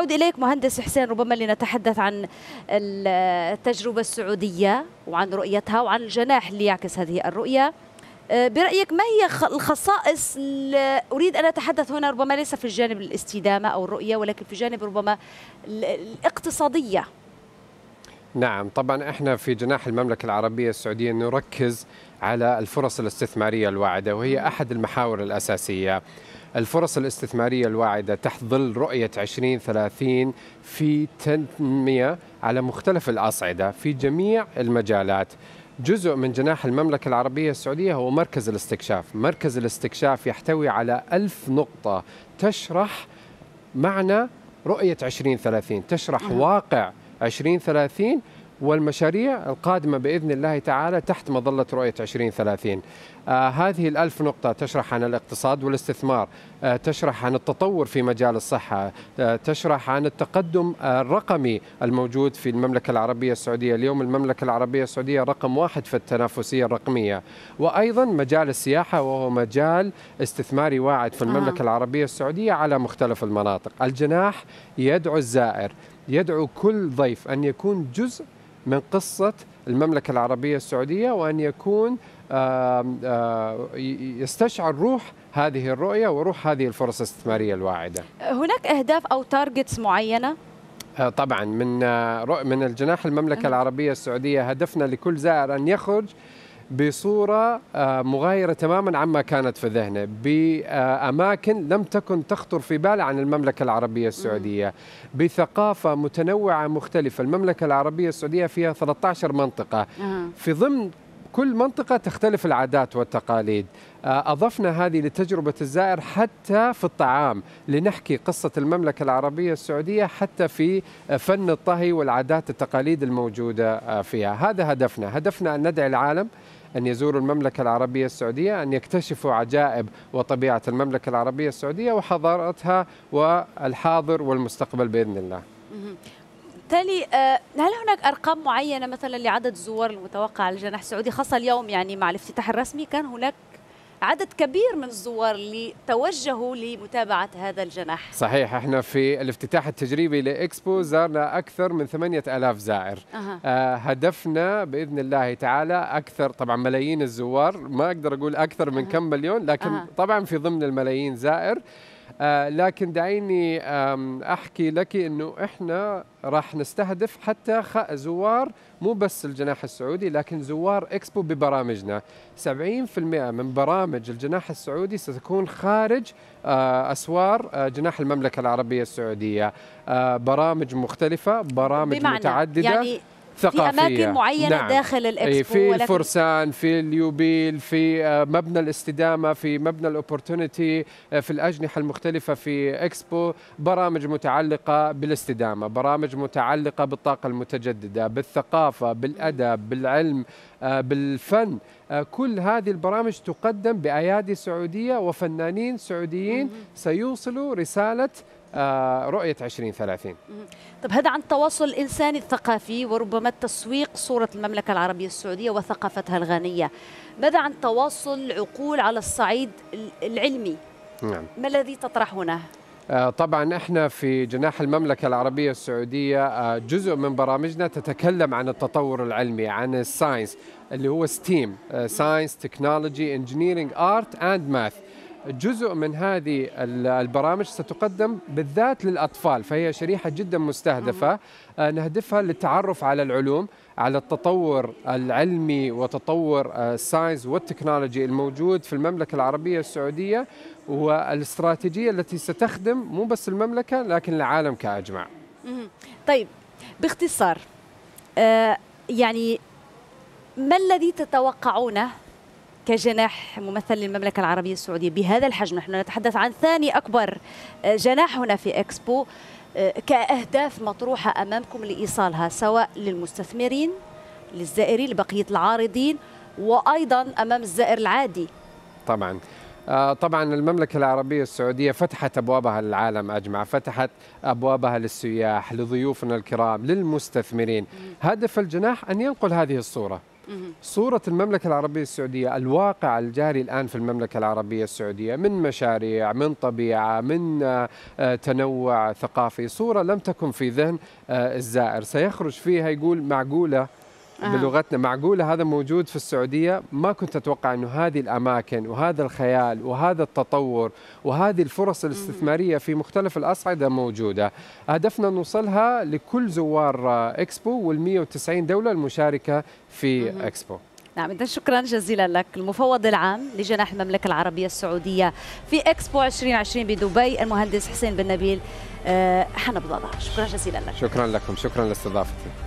أعود إليك مهندس حسين ربما لنتحدث عن التجربة السعودية وعن رؤيتها وعن الجناح اللي يعكس هذه الرؤية آه، برأيك ما هي الخصائص أريد أن أتحدث هنا ربما ليس في الجانب الاستدامة أو الرؤية ولكن في جانب ربما الاقتصادية نعم طبعا احنا في جناح المملكة العربية السعودية نركز على الفرص الاستثمارية الواعدة وهي أحد المحاور الأساسية الفرص الاستثمارية الواعدة تحت ظل رؤية 2030 في تنمية على مختلف الأصعدة في جميع المجالات جزء من جناح المملكة العربية السعودية هو مركز الاستكشاف مركز الاستكشاف يحتوي على ألف نقطة تشرح معنى رؤية 2030 تشرح واقع 2030 والمشاريع القادمة بإذن الله تعالى تحت مظلة رؤية 2030 آه هذه الألف نقطة تشرح عن الاقتصاد والاستثمار آه تشرح عن التطور في مجال الصحة آه تشرح عن التقدم الرقمي الموجود في المملكة العربية السعودية اليوم المملكة العربية السعودية رقم واحد في التنافسية الرقمية وأيضا مجال السياحة وهو مجال استثماري واعد في المملكة نعم. العربية السعودية على مختلف المناطق الجناح يدعو الزائر يدعو كل ضيف أن يكون جزء من قصة المملكة العربية السعودية وأن يكون يستشعر روح هذه الرؤية وروح هذه الفرص الاستثمارية الواعدة هناك أهداف أو تارجتس معينة؟ آه، طبعا من آه، من الجناح المملكة العربية السعودية هدفنا لكل زائر أن يخرج بصورة آه، مغايرة تماما عما كانت في ذهنه بأماكن لم تكن تخطر في باله عن المملكة العربية السعودية بثقافة متنوعة مختلفة المملكة العربية السعودية فيها 13 منطقة في ضمن كل منطقة تختلف العادات والتقاليد آه، أضفنا هذه لتجربة الزائر حتى في الطعام لنحكي قصة المملكة العربية السعودية حتى في فن الطهي والعادات التقاليد الموجودة آه، فيها هذا هدفنا هدفنا أن ندعي العالم أن يزوروا المملكة العربية السعودية أن يكتشفوا عجائب وطبيعة المملكة العربية السعودية وحضارتها والحاضر والمستقبل بإذن الله بالتالي آه، هل هناك ارقام معينه مثلا لعدد الزوار المتوقع للجناح السعودي خاصه اليوم يعني مع الافتتاح الرسمي كان هناك عدد كبير من الزوار اللي توجهوا لمتابعة هذا الجناح صحيح احنا في الافتتاح التجريبي لإكسبو زارنا أكثر من 8000 زائر أه. آه هدفنا بإذن الله تعالى أكثر طبعا ملايين الزوار ما أقدر أقول أكثر من أه. كم مليون لكن أه. طبعا في ضمن الملايين زائر آه، لكن دعيني احكي لك انه احنا راح نستهدف حتى زوار مو بس الجناح السعودي لكن زوار اكسبو ببرامجنا 70% من برامج الجناح السعودي ستكون خارج آه، اسوار آه، جناح المملكه العربيه السعوديه برامج مختلفه برامج متعدده يعني ثقافية في أماكن معينة نعم. داخل الإكسبو في الفرسان في اليوبيل في آه، مبنى الاستدامة في مبنى الأوبورتونيتي آه، في الأجنحة المختلفة في إكسبو برامج متعلقة بالاستدامة برامج متعلقة بالطاقة المتجددة بالثقافة بالأدب بالعلم آه، بالفن آه، كل هذه البرامج تقدم بأيادي سعودية وفنانين سعوديين سيوصلوا رسالة آه، رؤية 2030 طب هذا عن التواصل الإنساني الثقافي وربما التسويق صورة المملكة العربية السعودية وثقافتها الغنية ماذا عن تواصل العقول على الصعيد العلمي نعم. ما الذي تطرحونه؟ آه، طبعا احنا في جناح المملكه العربيه السعوديه آه، جزء من برامجنا تتكلم عن التطور العلمي عن الساينس اللي هو ستيم ساينس تكنولوجي انجينيرنج ارت اند ماث جزء من هذه البرامج ستقدم بالذات للأطفال فهي شريحة جدا مستهدفة آه، نهدفها للتعرف على العلوم على التطور العلمي وتطور الساينس آه، والتكنولوجي الموجود في المملكة العربية السعودية والاستراتيجية التي ستخدم مو بس المملكة لكن العالم كأجمع طيب باختصار آه، يعني ما الذي تتوقعونه كجناح ممثل للمملكة العربية السعودية بهذا الحجم نحن نتحدث عن ثاني أكبر آه، جناح هنا في إكسبو آه، كأهداف مطروحة أمامكم لإيصالها سواء للمستثمرين للزائرين لبقية العارضين وأيضا أمام الزائر العادي طبعا آه، طبعا المملكة العربية السعودية فتحت أبوابها للعالم أجمع فتحت أبوابها للسياح لضيوفنا الكرام للمستثمرين هدف الجناح أن ينقل هذه الصورة صورة المملكة العربية السعودية الواقع الجاري الآن في المملكة العربية السعودية من مشاريع من طبيعة من آه، تنوع ثقافي صورة لم تكن في ذهن آه، الزائر سيخرج فيها يقول معقولة آه. بلغتنا معقوله هذا موجود في السعوديه ما كنت اتوقع انه هذه الاماكن وهذا الخيال وهذا التطور وهذه الفرص الاستثماريه في مختلف الاصعده موجوده هدفنا نوصلها لكل زوار اكسبو وال190 دوله المشاركه في مم. اكسبو نعم إذا شكرا جزيلا لك المفوض العام لجناح المملكة العربية السعودية في إكسبو 2020 بدبي المهندس حسين بن نبيل آه، حنبضلها شكرا جزيلا لك شكرا لكم شكرا لاستضافتي